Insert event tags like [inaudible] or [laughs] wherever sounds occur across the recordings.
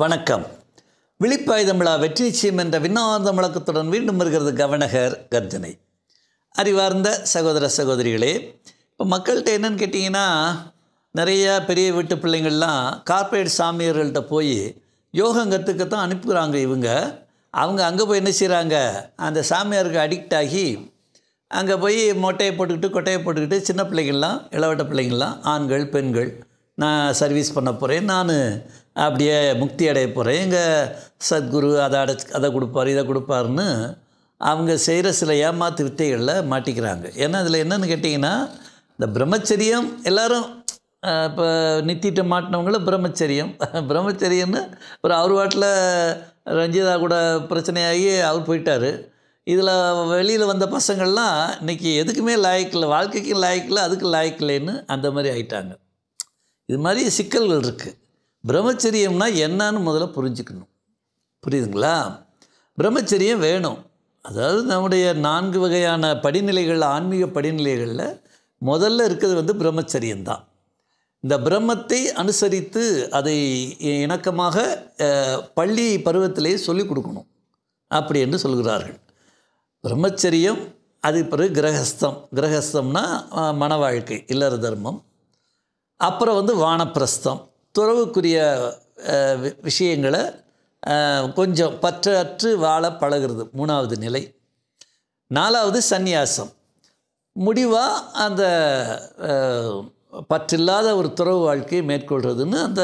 வணக்கம் விழிப்பாய் தமிழா வெற்றி நிச்சயம் என்ற விண்ணாந்த முழக்கத்துடன் மீண்டும் வருகிறது கவனகர் கர்ஜனை அறிவார்ந்த சகோதர சகோதரிகளே இப்போ மக்கள்கிட்ட என்னென்னு கேட்டிங்கன்னா நிறையா பெரிய வீட்டு பிள்ளைங்கள்லாம் கார்ப்பரேட் சாமியர்கள்ட்ட போய் யோகம் கற்றுக்கத்தான் அனுப்புகிறாங்க இவங்க அவங்க அங்கே போய் என்ன செய்கிறாங்க அந்த சாமியாருக்கு அடிக்ட் ஆகி அங்கே போய் மொட்டையை போட்டுக்கிட்டு கொட்டையை போட்டுக்கிட்டு சின்ன பிள்ளைங்கள்லாம் இளவட்ட பிள்ளைங்கள்லாம் ஆண்கள் பெண்கள் நான் சர்வீஸ் பண்ண போகிறேன் நான் அப்படியே முக்தி அடைய போகிறேன் எங்கள் சத்குரு அதை அடை அதை கொடுப்பார் இதை கொடுப்பாருன்னு அவங்க செய்கிற சில ஏமாத்து வித்தைகளில் மாட்டிக்கிறாங்க ஏன்னா அதில் என்னென்னு கேட்டிங்கன்னா இந்த பிரம்மச்சரியம் எல்லோரும் இப்போ நித்திட்டு மாட்டினவங்களும் பிரம்மச்சரியம் பிரம்மச்சரியம்னு ஒரு அவர் வாட்டில் ரஞ்சிதா கூட பிரச்சனையாகி அவர் போயிட்டார் இதில் வெளியில் வந்த பசங்கள்லாம் இன்றைக்கி எதுக்குமே லாய்க்கில் வாழ்க்கைக்கும் லாய்க்கில் அதுக்கு லாய்க்கில்லைன்னு அந்த மாதிரி ஆயிட்டாங்க இது மாதிரி சிக்கல்கள் இருக்குது பிரம்மச்சரியம்னா என்னன்னு முதல்ல புரிஞ்சுக்கணும் புரியுதுங்களா பிரம்மச்சரியம் வேணும் அதாவது நம்முடைய நான்கு வகையான படிநிலைகள் ஆன்மீக படிநிலைகளில் முதல்ல இருக்கிறது வந்து பிரம்மச்சரியம்தான் இந்த பிரம்மத்தை அனுசரித்து அதை இணக்கமாக பள்ளி பருவத்திலேயே சொல்லிக் கொடுக்கணும் அப்படி என்று சொல்கிறார்கள் பிரம்மச்சரியம் அது பிறகு கிரகஸ்தம் கிரகஸ்தம்னா மன வாழ்க்கை இல்லற தர்மம் அப்புறம் வந்து வானப்பிரஸ்தம் துறவுக்குரிய விஷயங்களை கொஞ்சம் பற்றற்று வாழ பழகிறது மூணாவது நிலை நாலாவது சந்நியாசம் முடிவாக அந்த பற்றில்லாத ஒரு துறவு வாழ்க்கையை மேற்கொள்கிறதுன்னு அந்த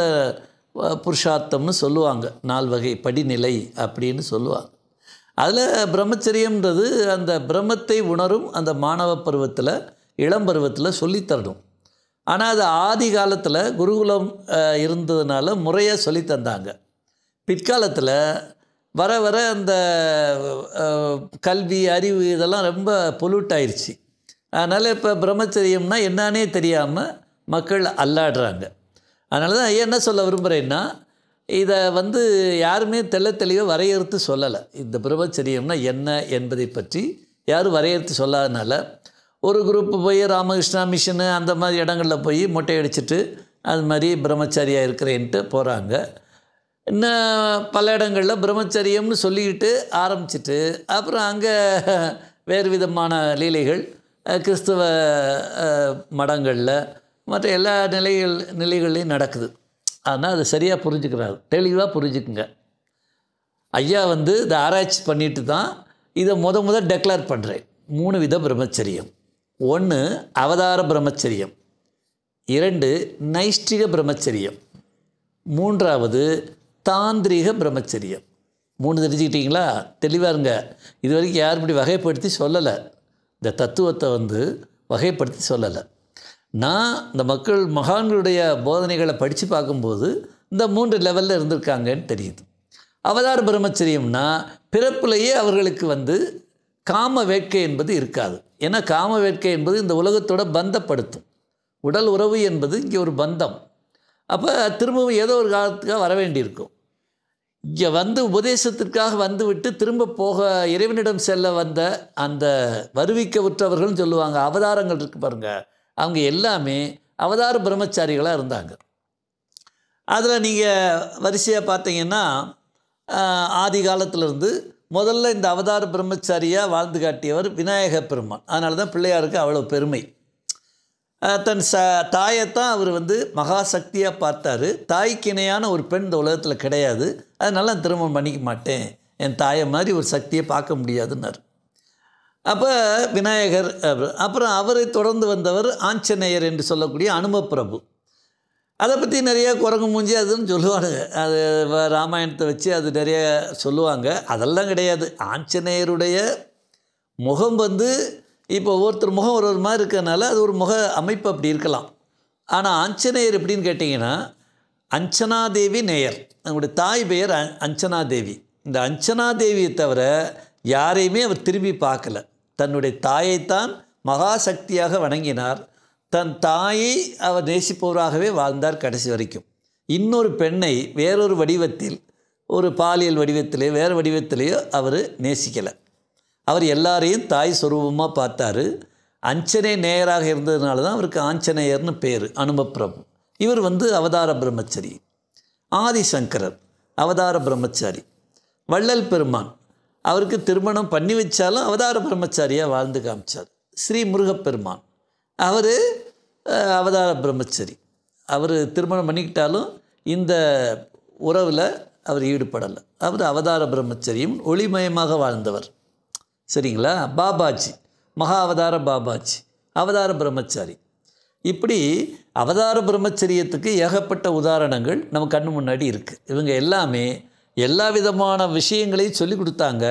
புருஷார்த்தம்னு சொல்லுவாங்க நால் வகை படிநிலை அப்படின்னு சொல்லுவாங்க அதில் பிரம்மச்சரியன்றது அந்த பிரம்மத்தை உணரும் அந்த மாணவ பருவத்தில் இளம் பருவத்தில் சொல்லித்தரணும் ஆனால் அது ஆதி காலத்தில் குருகுலம் இருந்ததுனால முறையாக சொல்லி தந்தாங்க பிற்காலத்தில் வர வர அந்த கல்வி அறிவு இதெல்லாம் ரொம்ப பொல்யூட் ஆயிடுச்சு அதனால் இப்போ பிரம்மச்சரியம்னா என்னன்னே தெரியாமல் மக்கள் அல்லாடுறாங்க அதனால தான் என்ன சொல்ல விரும்புகிறேன்னா இதை வந்து யாருமே தெல்ல தெளிவாக வரையறுத்து சொல்லலை இந்த பிரம்மச்சரியம்னா என்ன என்பதை பற்றி யாரும் வரையறுத்து சொல்லாதனால ஒரு குரூப்பு போய் ராமகிருஷ்ணா மிஷனு அந்த மாதிரி இடங்களில் போய் மொட்டை அடிச்சுட்டு அது மாதிரி பிரம்மச்சாரியாக இருக்கிறேன்ட்டு போகிறாங்க இன்னும் பல இடங்களில் பிரம்மச்சரியம்னு சொல்லிக்கிட்டு ஆரம்பிச்சிட்டு அப்புறம் அங்கே [laughs] வேறு விதமான லீலைகள் கிறிஸ்துவ மடங்களில் மற்ற எல்லா நிலைகள் நிலைகள்லையும் நடக்குது ஆனால் அது சரியாக புரிஞ்சுக்கிறாரு தெளிவாக புரிஞ்சுக்குங்க ஐயா வந்து இதை ஆராய்ச்சி பண்ணிட்டு தான் இதை முத முத டெக்ளேர் பண்ணுறேன் மூணு வித பிரம்மச்சரியம் ஒன்று அவதார பிரம்மச்சரியம் இரண்டு நைஷ்டிக பிரம்மச்சரியம் மூன்றாவது தாந்திரிக பிரம்மச்சரியம் மூணு தெரிஞ்சுக்கிட்டிங்களா தெளிவாக இருங்க இது வரைக்கும் யாரும் இப்படி வகைப்படுத்தி சொல்லலை இந்த தத்துவத்தை வந்து வகைப்படுத்தி சொல்லலை நான் இந்த மக்கள் மகான்களுடைய போதனைகளை படித்து பார்க்கும்போது இந்த மூன்று லெவலில் இருந்திருக்காங்கன்னு தெரியுது அவதார பிரம்மச்சரியம்னா பிறப்புலேயே அவர்களுக்கு வந்து காம வேட்கை என்பது இருக்காது ஏன்னா காம வேட்கை என்பது இந்த உலகத்தோட பந்தப்படுத்தும் உடல் உறவு என்பது இங்கே ஒரு பந்தம் அப்போ திரும்பவும் ஏதோ ஒரு காலத்துக்காக வர வேண்டியிருக்கும் இங்கே வந்து உபதேசத்திற்காக வந்துவிட்டு திரும்ப போக இறைவனிடம் செல்ல வந்த அந்த வருவிக்க உற்றவர்கள்னு சொல்லுவாங்க அவதாரங்கள் இருக்கு பாருங்கள் அவங்க எல்லாமே அவதார பிரம்மச்சாரிகளாக இருந்தாங்க அதில் நீங்கள் வரிசையாக பார்த்தீங்கன்னா ஆதி காலத்திலேருந்து முதல்ல இந்த அவதார பிரம்மச்சாரியாக வாழ்ந்து காட்டியவர் விநாயக பெருமான் அதனால தான் பிள்ளையாருக்கு அவ்வளோ பெருமை தன் ச தாயைத்தான் அவர் வந்து மகா சக்தியாக பார்த்தார் தாய்க்கு இணையான ஒரு பெண் இந்த உலகத்தில் கிடையாது அதனால் நான் திருமணம் பண்ணிக்க மாட்டேன் என் தாயை மாதிரி ஒரு சக்தியை பார்க்க முடியாதுன்னார் அப்போ விநாயகர் அப்புறம் அவரை தொடர்ந்து வந்தவர் ஆஞ்சநேயர் என்று சொல்லக்கூடிய அனுமப்பிரபு அதை பற்றி நிறைய குரங்கு மூஞ்சி அதுன்னு சொல்லுவானுங்க அது ராமாயணத்தை வச்சு அது நிறைய சொல்லுவாங்க அதெல்லாம் கிடையாது ஆஞ்சநேயருடைய முகம் வந்து இப்போ ஒவ்வொருத்தர் முகம் ஒரு ஒரு மாதிரி இருக்கிறதுனால அது ஒரு முக அமைப்பு அப்படி இருக்கலாம் ஆனால் ஆஞ்சநேயர் எப்படின்னு கேட்டிங்கன்னா அஞ்சனாதேவி நேயர் நம்முடைய தாய் பெயர் அஞ்சனாதேவி இந்த அஞ்சனாதேவியை தவிர யாரையுமே அவர் திரும்பி பார்க்கல தன்னுடைய தாயைத்தான் மகாசக்தியாக வணங்கினார் தன் தாயை அவர் நேசிப்பவராகவே வாழ்ந்தார் கடைசி வரைக்கும் இன்னொரு பெண்ணை வேறொரு வடிவத்தில் ஒரு பாலியல் வடிவத்திலேயோ வேறு வடிவத்திலேயோ அவர் நேசிக்கலை அவர் எல்லாரையும் தாய் சுரூபமாக பார்த்தார் அஞ்சனை நேயராக இருந்ததுனால தான் அவருக்கு ஆஞ்சநேயர்னு பேர் அனுபப்பிரபு இவர் வந்து அவதார பிரம்மச்சரி ஆதிசங்கரர் அவதார பிரம்மச்சாரி வள்ளல் பெருமான் அவருக்கு திருமணம் பண்ணி வச்சாலும் அவதார பிரம்மச்சாரியாக வாழ்ந்து காமிச்சார் ஸ்ரீ முருகப்பெருமான் அவர் அவதார பிரம்மச்சரி அவர் திருமணம் பண்ணிக்கிட்டாலும் இந்த உறவில் அவர் ஈடுபடலை அவர் அவதார பிரம்மச்சரியும் ஒளிமயமாக வாழ்ந்தவர் சரிங்களா பாபாஜி மகா அவதார பாபாஜி அவதார பிரம்மச்சாரி இப்படி அவதார பிரம்மச்சரியத்துக்கு ஏகப்பட்ட உதாரணங்கள் நம்ம கண்ணு முன்னாடி இருக்குது இவங்க எல்லாமே எல்லா விதமான விஷயங்களையும் சொல்லி கொடுத்தாங்க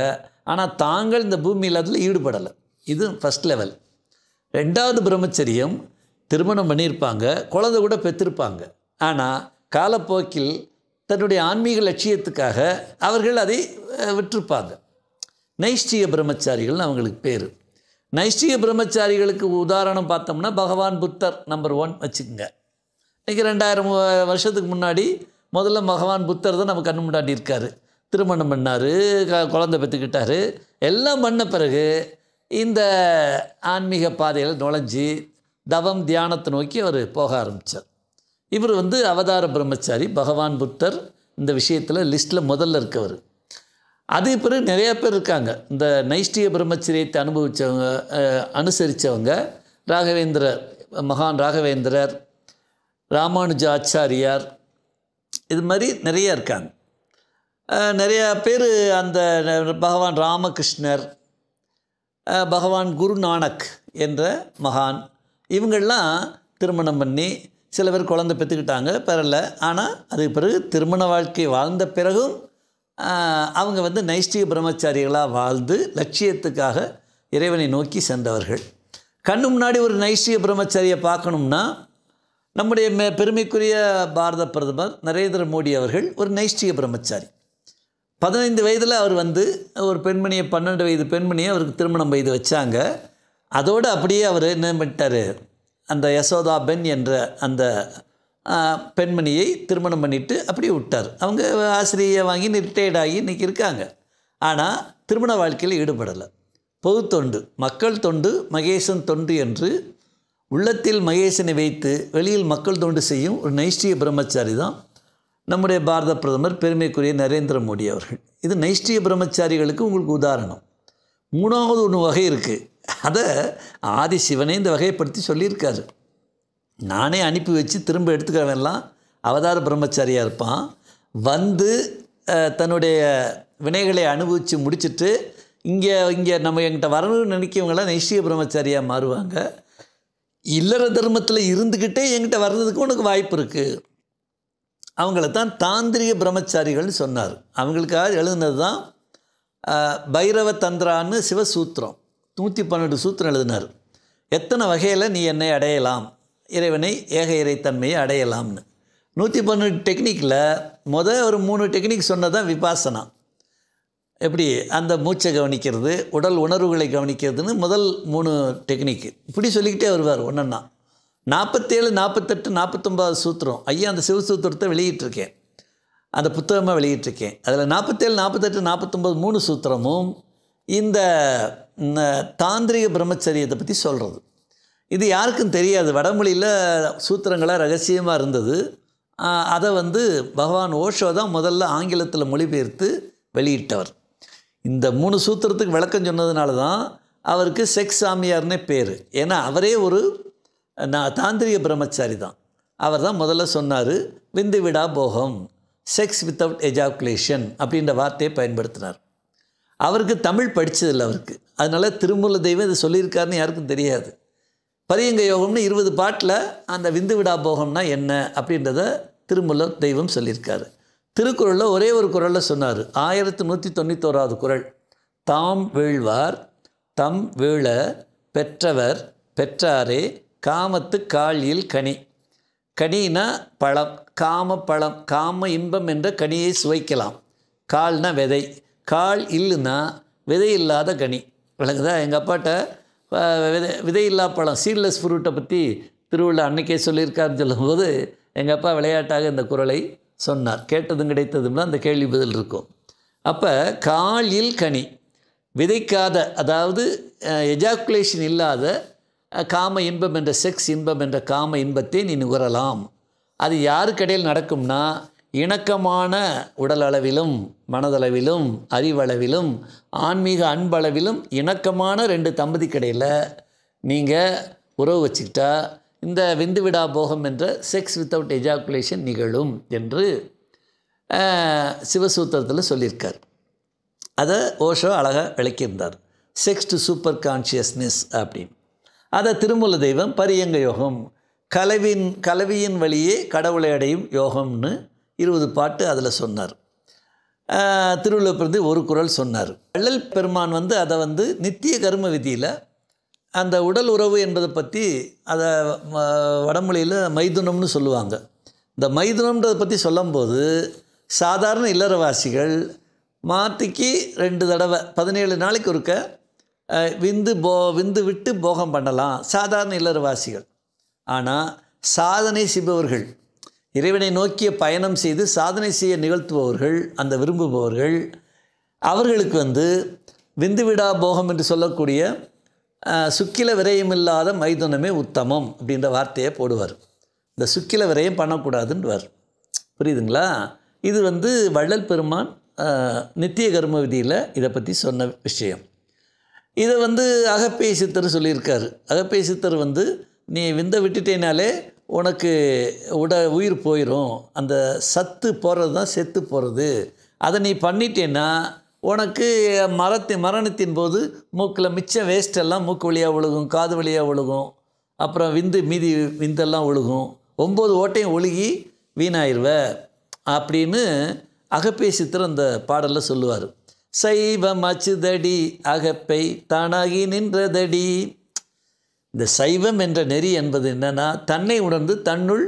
ஆனால் தாங்கள் இந்த பூமியில் அதில் ஈடுபடலை இது ஃபஸ்ட் லெவல் ரெண்டாவது பிரம்மச்சரியம் திருமணம் பண்ணியிருப்பாங்க குழந்தை கூட பெற்றிருப்பாங்க ஆனால் காலப்போக்கில் தன்னுடைய ஆன்மீக லட்சியத்துக்காக அவர்கள் அதை விட்டிருப்பாங்க நைஷ்டிய பிரம்மச்சாரிகள்னு அவங்களுக்கு பேர் நைஷ்டிய பிரம்மச்சாரிகளுக்கு உதாரணம் பார்த்தோம்னா பகவான் புத்தர் நம்பர் ஒன் வச்சுக்கோங்க இன்றைக்கி ரெண்டாயிரம் வருஷத்துக்கு முன்னாடி முதல்ல பகவான் புத்தர் தான் நம்ம கண்ணு முன்னாடி இருக்கார் திருமணம் பண்ணார் குழந்தை பெற்றுக்கிட்டார் எல்லாம் பண்ண பிறகு இந்த ஆன்மீக பாதையில் நுழைஞ்சி தவம் தியானத்தை நோக்கி அவர் போக ஆரம்பித்தார் இவர் வந்து அவதார பிரம்மச்சாரி பகவான் புத்தர் இந்த விஷயத்தில் லிஸ்ட்டில் முதல்ல இருக்கவர் அதே பிறகு நிறையா பேர் இருக்காங்க இந்த நைஷ்டிய பிரம்மச்சரியத்தை அனுபவித்தவங்க அனுசரித்தவங்க ராகவேந்திரர் மகான் ராகவேந்திரர் ராமானுஜ ஆச்சாரியார் இது மாதிரி நிறையா இருக்காங்க நிறையா பேர் அந்த பகவான் ராமகிருஷ்ணர் பகவான் குரு நானக் என்ற மகான் இவங்கள்லாம் திருமணம் பண்ணி சில பேர் குழந்தை பெற்றுக்கிட்டாங்க பெறல ஆனால் அதுக்கு பிறகு திருமண வாழ்க்கை வாழ்ந்த பிறகும் அவங்க வந்து நைஷ்டிக பிரம்மச்சாரிகளாக வாழ்ந்து லட்சியத்துக்காக இறைவனை நோக்கி சென்றவர்கள் கண்ணு முன்னாடி ஒரு நைஷ்டிக பிரம்மச்சாரியை பார்க்கணும்னா நம்முடைய பெருமைக்குரிய பாரத பிரதமர் நரேந்திர மோடி அவர்கள் ஒரு நைஷ்டிக பிரம்மச்சாரி பதினைந்து வயதில் அவர் வந்து ஒரு பெண்மணியை பன்னெண்டு வயது பெண்மணியை அவருக்கு திருமணம் செய்து வச்சாங்க அதோடு அப்படியே அவர் என்ன பண்ணிட்டார் அந்த யசோதா பென் என்ற அந்த பெண்மணியை திருமணம் பண்ணிவிட்டு அப்படியே விட்டார் அவங்க ஆசிரியை வாங்கி ரிட்டையர்ட் ஆகி இன்றைக்கி இருக்காங்க ஆனால் திருமண வாழ்க்கையில் ஈடுபடலை பொது தொண்டு மக்கள் தொண்டு மகேசன் தொண்டு என்று உள்ளத்தில் மகேசனை வைத்து வெளியில் மக்கள் தொண்டு செய்யும் ஒரு நைஷ்டிய பிரம்மச்சாரி தான் நம்முடைய பாரத பிரதமர் பெருமைக்குரிய நரேந்திர மோடி அவர்கள் இது நைஷ்டிய பிரம்மச்சாரிகளுக்கு உங்களுக்கு உதாரணம் மூணாவது ஒன்று வகை இருக்குது அதை ஆதி சிவனே இந்த வகையைப்படுத்தி சொல்லியிருக்காரு நானே அனுப்பி வச்சு திரும்ப எடுத்துக்கிறவெல்லாம் அவதார பிரம்மச்சாரியாக இருப்பான் வந்து தன்னுடைய வினைகளை அனுபவித்து முடிச்சுட்டு இங்கே இங்கே நம்ம எங்கிட்ட வரணும்னு நினைக்கிறவங்களாம் நைஷ்டிய பிரம்மச்சாரியாக மாறுவாங்க இல்லற தர்மத்தில் இருந்துக்கிட்டே எங்கிட்ட வர்றதுக்கு உனக்கு வாய்ப்பு இருக்குது அவங்கள தான் தாந்திரிய பிரம்மச்சாரிகள்னு சொன்னார் அவங்களுக்காக எழுதுனது தான் பைரவ தந்திரான்னு சிவசூத்திரம் நூற்றி பன்னெண்டு சூத்திரம் எழுதினார் எத்தனை வகையில் நீ என்னை அடையலாம் இறைவனை ஏக இறைத்தன்மையை அடையலாம்னு நூற்றி பன்னெண்டு டெக்னிக்கில் மொதல் ஒரு மூணு டெக்னிக் சொன்னதான் விபாசனா எப்படி அந்த மூச்சை கவனிக்கிறது உடல் உணர்வுகளை கவனிக்கிறதுன்னு முதல் மூணு டெக்னிக்கு இப்படி சொல்லிக்கிட்டே வருவார் ஒன்றுன்னா நாற்பத்தேழு நாற்பத்தெட்டு நாற்பத்தொம்பது சூத்திரம் ஐயா அந்த சிவசூத்திரத்தை வெளியிட்டிருக்கேன் அந்த புத்தகமாக வெளியிட்டிருக்கேன் அதில் நாற்பத்தேழு நாற்பத்தெட்டு நாற்பத்தொம்பது மூணு சூத்திரமும் இந்த தாந்திரிக பிரம்மச்சரியத்தை பற்றி சொல்கிறது இது யாருக்கும் தெரியாது வடமொழியில் சூத்திரங்களாக ரகசியமாக இருந்தது அதை வந்து பகவான் ஓஷோ தான் முதல்ல ஆங்கிலத்தில் மொழிபெயர்த்து வெளியிட்டவர் இந்த மூணு சூத்திரத்துக்கு விளக்கம் சொன்னதுனால தான் அவருக்கு செக்ஸ் சாமியார்னே பேர் ஏன்னா அவரே ஒரு நான் தாந்திரிய பிரம்மச்சாரி தான் அவர் தான் முதல்ல சொன்னார் விந்து விடா போகம் செக்ஸ் வித்தவுட் எஜாக்குலேஷன் அப்படின்ற வார்த்தையை பயன்படுத்தினார் அவருக்கு தமிழ் படித்ததில்லை அவருக்கு அதனால் திருமூல தெய்வம் இதை சொல்லியிருக்காருன்னு யாருக்கும் தெரியாது பரியங்க யோகம்னு இருபது பாட்டில் அந்த விந்து விடா போகம்னா என்ன அப்படின்றத திருமூல தெய்வம் சொல்லியிருக்காரு திருக்குறளில் ஒரே ஒரு குரலில் சொன்னார் ஆயிரத்து நூற்றி தொண்ணூத்தோராவது குரல் தாம் வீழ்வார் தம் வீழ பெற்றவர் பெற்றாரே காமத்து காலியில் கனி கனினா பழம் காம பழம் காம இன்பம் என்ற கனியை சுவைக்கலாம் கால்னா விதை கால் இல்லைன்னா விதை இல்லாத கனி விளங்குதா எங்கள் அப்பாட்ட விதை விதை இல்லா பழம் சீட்லெஸ் ஃப்ரூட்டை பற்றி திருவிழா அன்னைக்கே சொல்லியிருக்காருன்னு சொல்லும்போது எங்கள் அப்பா விளையாட்டாக இந்த குரலை சொன்னார் கேட்டதும் கிடைத்ததும்னா அந்த கேள்வி பதில் இருக்கும் அப்போ காலில் கனி விதைக்காத அதாவது எஜாக்குலேஷன் இல்லாத காம இன்பம் என்ற செக்ஸ் இன்பம் என்ற காம இன்பத்தை நீ நுகரலாம் அது யாருக்கடையில் நடக்கும்னா இணக்கமான உடலளவிலும் மனதளவிலும் அறிவளவிலும் ஆன்மீக அன்பளவிலும் இணக்கமான ரெண்டு கடையில் நீங்கள் உறவு வச்சுக்கிட்டா இந்த விந்துவிடா போகம் என்ற செக்ஸ் வித்தவுட் எஜாக்குலேஷன் நிகழும் என்று சிவசூத்திரத்தில் சொல்லியிருக்கார் அதை ஓஷோ அழகாக விளக்கியிருந்தார் செக்ஸ் டு சூப்பர் கான்ஷியஸ்னஸ் அப்படின்னு அதை திருமூல தெய்வம் பரியங்க யோகம் கலவின் கலவியின் வழியே கடவுளை அடையும் யோகம்னு இருபது பாட்டு அதில் சொன்னார் பிரதி ஒரு குரல் சொன்னார் வள்ளல் பெருமான் வந்து அதை வந்து நித்திய கர்ம விதியில் அந்த உடல் உறவு என்பதை பற்றி அதை வடமொழியில் மைதுனம்னு சொல்லுவாங்க இந்த மைதுனம்ன்றதை பற்றி சொல்லும்போது சாதாரண இல்லறவாசிகள் மாற்றிக்கு ரெண்டு தடவை பதினேழு நாளைக்கு ஒருக்க விந்து போ விந்து விட்டு போகம் பண்ணலாம் சாதாரண இல்லறவாசிகள் ஆனால் சாதனை செய்பவர்கள் இறைவனை நோக்கிய பயணம் செய்து சாதனை செய்ய நிகழ்த்துபவர்கள் அந்த விரும்புபவர்கள் அவர்களுக்கு வந்து விந்துவிடா போகம் என்று சொல்லக்கூடிய சுக்கில விரயமில்லாத மைதுனமே உத்தமம் அப்படின்ற வார்த்தையை போடுவார் இந்த சுக்கில விரயம் பண்ணக்கூடாதுன்றுவார் புரியுதுங்களா இது வந்து வள்ளல் பெருமான் நித்திய கர்ம விதியில் இதை பற்றி சொன்ன விஷயம் இதை வந்து அகப்பேய சித்தர் சொல்லியிருக்காரு அகப்பேய சித்தர் வந்து நீ விந்த விட்டுட்டேனாலே உனக்கு உட உயிர் போயிடும் அந்த சத்து போகிறது தான் செத்து போகிறது அதை நீ பண்ணிட்டேன்னா உனக்கு மரத்தின் மரணத்தின் போது மூக்கில் மிச்சம் வேஸ்டெல்லாம் மூக்கு வழியாக ஒழுகும் காது வழியாக ஒழுகும் அப்புறம் விந்து மீதி விந்தெல்லாம் ஒழுகும் ஒம்பது ஓட்டையும் ஒழுகி வீணாயிருவ அப்படின்னு அகப்பேசித்தர் அந்த பாடலில் சொல்லுவார் சைவம் அச்சுதடி அகப்பை தானாகி நின்றதடி இந்த சைவம் என்ற நெறி என்பது என்னென்னா தன்னை உணர்ந்து தன்னுள்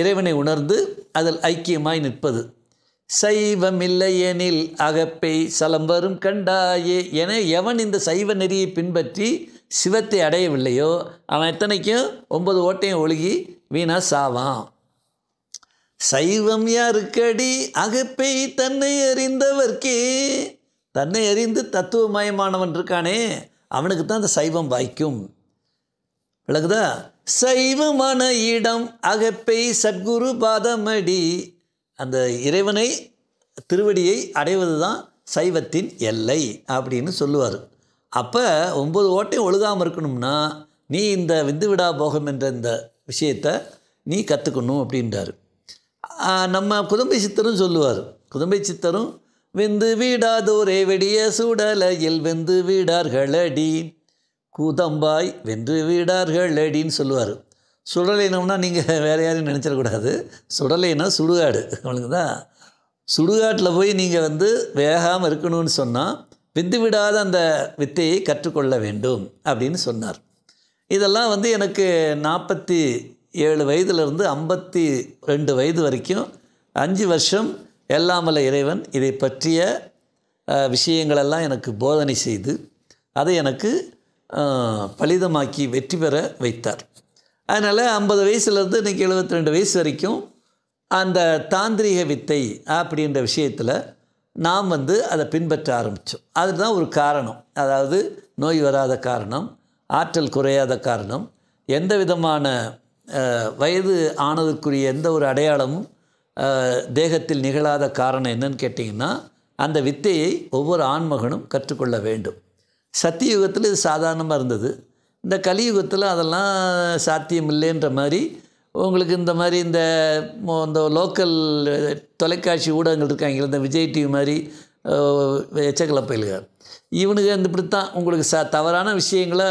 இறைவனை உணர்ந்து அதில் ஐக்கியமாய் நிற்பது சைவம் இல்லையெனில் அகப்பை சலம் வரும் கண்டாயே என எவன் இந்த சைவ நெறியை பின்பற்றி சிவத்தை அடையவில்லையோ அவன் எத்தனைக்கும் ஒன்பது ஓட்டையும் ஒழுகி வீணாக சாவான் சைவம் யாருக்கடி அகப்பை தன்னை அறிந்தவர்க்கே தன்னை அறிந்து தத்துவமயமானவன் இருக்கானே அவனுக்கு தான் அந்த சைவம் வாய்க்கும் விளக்குதா சைவமான இடம் அகப்பை சத்குரு பாதமடி அந்த இறைவனை திருவடியை அடைவது தான் சைவத்தின் எல்லை அப்படின்னு சொல்லுவார் அப்போ ஒம்பது ஓட்டையும் ஒழுகாமல் இருக்கணும்னா நீ இந்த விந்து விடா போகம் என்ற இந்த விஷயத்தை நீ கற்றுக்கணும் அப்படின்றார் நம்ம குதம்பை சித்தரும் சொல்லுவார் குதம்பை சித்தரும் வெந்து வீடாதோரே வெடிய சூடலையில் வெந்து வீடார்களடி கூதம்பாய் வென்று விடார்களடின்னு சொல்லுவார் சுடலைனம்னா நீங்கள் வேறு யாரையும் நினச்சிடக்கூடாது சுடலைனா சுடுகாடு அவங்களுக்கு தான் சுடுகாட்டில் போய் நீங்கள் வந்து வேகாமல் இருக்கணும்னு சொன்னால் விந்து விடாத அந்த வித்தையை கற்றுக்கொள்ள வேண்டும் அப்படின்னு சொன்னார் இதெல்லாம் வந்து எனக்கு நாற்பத்தி ஏழு வயதுலேருந்து ஐம்பத்தி ரெண்டு வயது வரைக்கும் அஞ்சு வருஷம் எல்லாம் வல்ல இறைவன் இதை பற்றிய விஷயங்களெல்லாம் எனக்கு போதனை செய்து அதை எனக்கு பலிதமாக்கி வெற்றி பெற வைத்தார் அதனால் ஐம்பது வயசுலேருந்து இன்றைக்கி எழுபத்தி ரெண்டு வயசு வரைக்கும் அந்த தாந்திரிக வித்தை அப்படின்ற விஷயத்தில் நாம் வந்து அதை பின்பற்ற ஆரம்பித்தோம் அதுதான் ஒரு காரணம் அதாவது நோய் வராத காரணம் ஆற்றல் குறையாத காரணம் எந்த விதமான வயது ஆனதற்குரிய எந்த ஒரு அடையாளமும் தேகத்தில் நிகழாத காரணம் என்னன்னு கேட்டிங்கன்னா அந்த வித்தையை ஒவ்வொரு ஆண்மகனும் கற்றுக்கொள்ள வேண்டும் சத்தியுகத்தில் இது சாதாரணமாக இருந்தது இந்த கலியுகத்தில் அதெல்லாம் சாத்தியம் இல்லைன்ற மாதிரி உங்களுக்கு இந்த மாதிரி இந்த இந்த லோக்கல் தொலைக்காட்சி ஊடகங்கள் இருக்காங்க இந்த விஜய் டிவி மாதிரி எச்சக்கலப்பயிலுக இவனுங்க இந்த இப்படி தான் உங்களுக்கு ச தவறான விஷயங்களை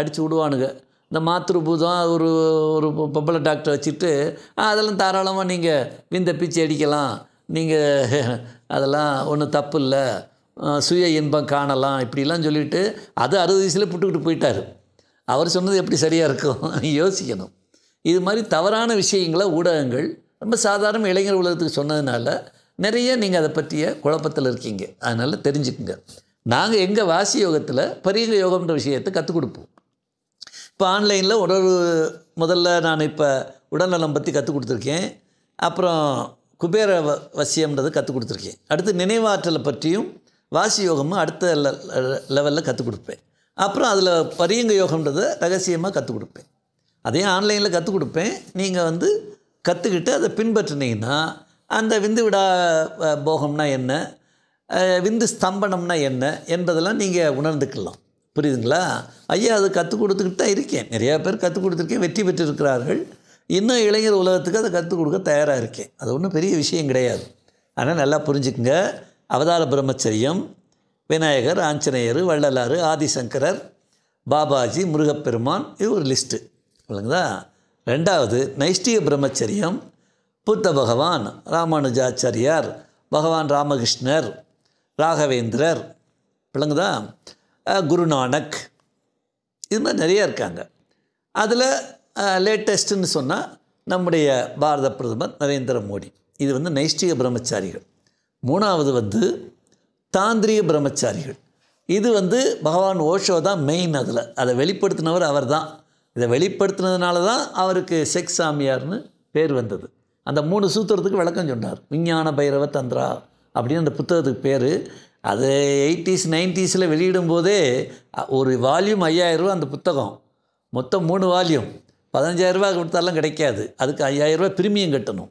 அடித்து விடுவானுங்க இந்த மாத்திருபூதம் ஒரு ஒரு பொம்பளை டாக்டர் வச்சுட்டு அதெல்லாம் தாராளமாக நீங்கள் விந்த பிச்சு அடிக்கலாம் நீங்கள் [laughs] அதெல்லாம் ஒன்றும் தப்பு இல்லை சுய இன்பம் காணலாம் இப்படிலாம் சொல்லிவிட்டு அது அறுபது வயசில் புட்டுக்கிட்டு போயிட்டார் அவர் சொன்னது எப்படி சரியாக இருக்கும் [laughs] யோசிக்கணும் இது மாதிரி தவறான விஷயங்களை ஊடகங்கள் ரொம்ப சாதாரண இளைஞர் உலகத்துக்கு சொன்னதுனால நிறைய நீங்கள் அதை பற்றிய குழப்பத்தில் இருக்கீங்க அதனால் தெரிஞ்சுக்குங்க நாங்கள் எங்கள் வாசி யோகத்தில் பரிய யோகம்ன்ற விஷயத்தை கற்றுக் கொடுப்போம் இப்போ ஆன்லைனில் உடல் முதல்ல நான் இப்போ உடல்நலம் பற்றி கற்றுக் கொடுத்துருக்கேன் அப்புறம் குபேர வ வசியம்ன்றது கற்றுக் கொடுத்துருக்கேன் அடுத்து நினைவாற்றலை பற்றியும் வாசி யோகமும் அடுத்த லெவலில் கற்றுக் கொடுப்பேன் அப்புறம் அதில் பரியங்க யோகம்ன்றதை ரகசியமாக கற்றுக் கொடுப்பேன் அதையும் ஆன்லைனில் கற்றுக் கொடுப்பேன் நீங்கள் வந்து கற்றுக்கிட்டு அதை பின்பற்றினீங்கன்னா அந்த விந்து விடா போகம்னா என்ன விந்து ஸ்தம்பனம்னா என்ன என்பதெல்லாம் நீங்கள் உணர்ந்துக்கலாம் புரியுதுங்களா ஐயா அதை கற்றுக் கொடுத்துக்கிட்டு தான் இருக்கேன் நிறையா பேர் கற்றுக் கொடுத்துருக்கேன் வெற்றி பெற்றிருக்கிறார்கள் இன்னும் இளைஞர் உலகத்துக்கு அதை கற்றுக் கொடுக்க தயாராக இருக்கேன் அது ஒன்றும் பெரிய விஷயம் கிடையாது ஆனால் நல்லா புரிஞ்சுக்குங்க அவதார பிரம்மச்சரியம் விநாயகர் ஆஞ்சநேயர் வள்ளலாறு ஆதிசங்கரர் பாபாஜி முருகப்பெருமான் இது ஒரு லிஸ்ட்டு இல்லைங்களா ரெண்டாவது நைஷ்டிய பிரம்மச்சரியம் புத்த பகவான் ராமானுஜாச்சாரியார் பகவான் ராமகிருஷ்ணர் ராகவேந்திரர் தான் குருநானக் இது மாதிரி நிறையா இருக்காங்க அதில் லேட்டஸ்ட்டுன்னு சொன்னால் நம்முடைய பாரத பிரதமர் நரேந்திர மோடி இது வந்து நைஷ்டிக பிரம்மச்சாரிகள் மூணாவது வந்து தாந்திரிய பிரம்மச்சாரிகள் இது வந்து பகவான் ஓஷோ தான் மெயின் அதில் அதை வெளிப்படுத்தினவர் அவர் தான் இதை வெளிப்படுத்தினதுனால தான் அவருக்கு செக் சாமியார்னு பேர் வந்தது அந்த மூணு சூத்திரத்துக்கு விளக்கம் சொன்னார் விஞ்ஞான பைரவ தந்திரா அப்படின்னு அந்த புத்தகத்துக்கு பேர் அது எயிட்டிஸ் நைன்ட்டீஸில் வெளியிடும் போதே ஒரு வால்யூம் ஐயாயிரரூவா அந்த புத்தகம் மொத்தம் மூணு வால்யூம் பதினஞ்சாயிரரூபா கொடுத்தாலாம் கிடைக்காது அதுக்கு ஐயாயிரரூபா பிரிமியம் கட்டணும்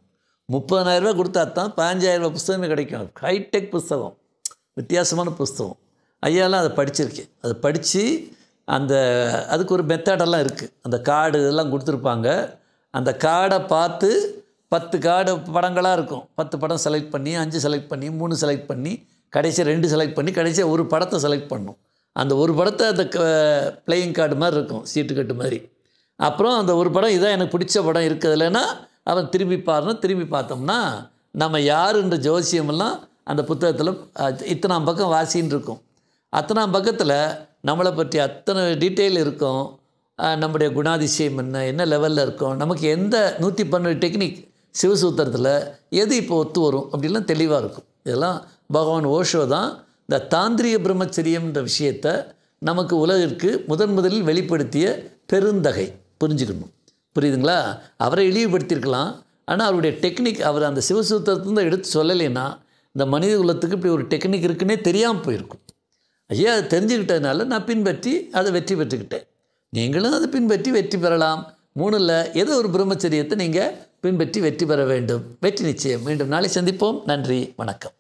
முப்பதனாயிரரூபா கொடுத்தா தான் பதினஞ்சாயிரரூபா புத்தகமே கிடைக்கும் ஹைடெக் புஸ்தகம் வித்தியாசமான புஸ்தகம் ஐயாலாம் அதை படிச்சிருக்கேன் அதை படித்து அந்த அதுக்கு ஒரு மெத்தடெல்லாம் இருக்குது அந்த கார்டு இதெல்லாம் கொடுத்துருப்பாங்க அந்த கார்டை பார்த்து பத்து கார்டு படங்களாக இருக்கும் பத்து படம் செலக்ட் பண்ணி அஞ்சு செலக்ட் பண்ணி மூணு செலக்ட் பண்ணி கடைசியாக ரெண்டு செலக்ட் பண்ணி கடைசியாக ஒரு படத்தை செலக்ட் பண்ணும் அந்த ஒரு படத்தை அந்த க பிளேயிங் கார்டு மாதிரி இருக்கும் சீட்டு கட்டு மாதிரி அப்புறம் அந்த ஒரு படம் இதான் எனக்கு பிடிச்ச படம் இருக்குதுலன்னா அவன் திரும்பி பாருன்னா திரும்பி பார்த்தோம்னா நம்ம யாருன்ற ஜோசியமெல்லாம் அந்த புத்தகத்தில் இத்தனாம் பக்கம் வாசின்னு இருக்கும் அத்தனாம் பக்கத்தில் நம்மளை பற்றி அத்தனை டீட்டெயில் இருக்கும் நம்முடைய குணாதிசயம் என்ன என்ன லெவலில் இருக்கும் நமக்கு எந்த நூற்றி பன்னெண்டு டெக்னிக் சிவசூத்திரத்தில் எது இப்போ ஒத்து வரும் அப்படிலாம் தெளிவாக இருக்கும் இதெல்லாம் பகவான் ஓஷோ தான் இந்த தாந்திரிய பிரம்மச்சரியம்ன்ற விஷயத்தை நமக்கு உலகிற்கு முதன் முதலில் வெளிப்படுத்திய பெருந்தகை புரிஞ்சுக்கணும் புரியுதுங்களா அவரை இழிவுபடுத்தியிருக்கலாம் ஆனால் அவருடைய டெக்னிக் அவர் அந்த சிவசூத்திரத்துலேருந்து எடுத்து சொல்லலைன்னா இந்த மனித குலத்துக்கு இப்படி ஒரு டெக்னிக் இருக்குன்னே தெரியாமல் போயிருக்கும் ஐயா அதை தெரிஞ்சுக்கிட்டதுனால நான் பின்பற்றி அதை வெற்றி பெற்றுக்கிட்டேன் நீங்களும் அதை பின்பற்றி வெற்றி பெறலாம் மூணில் ஏதோ ஒரு பிரம்மச்சரியத்தை நீங்கள் பின்பற்றி வெற்றி பெற வேண்டும் வெற்றி நிச்சயம் மீண்டும் நாளை சந்திப்போம் நன்றி வணக்கம்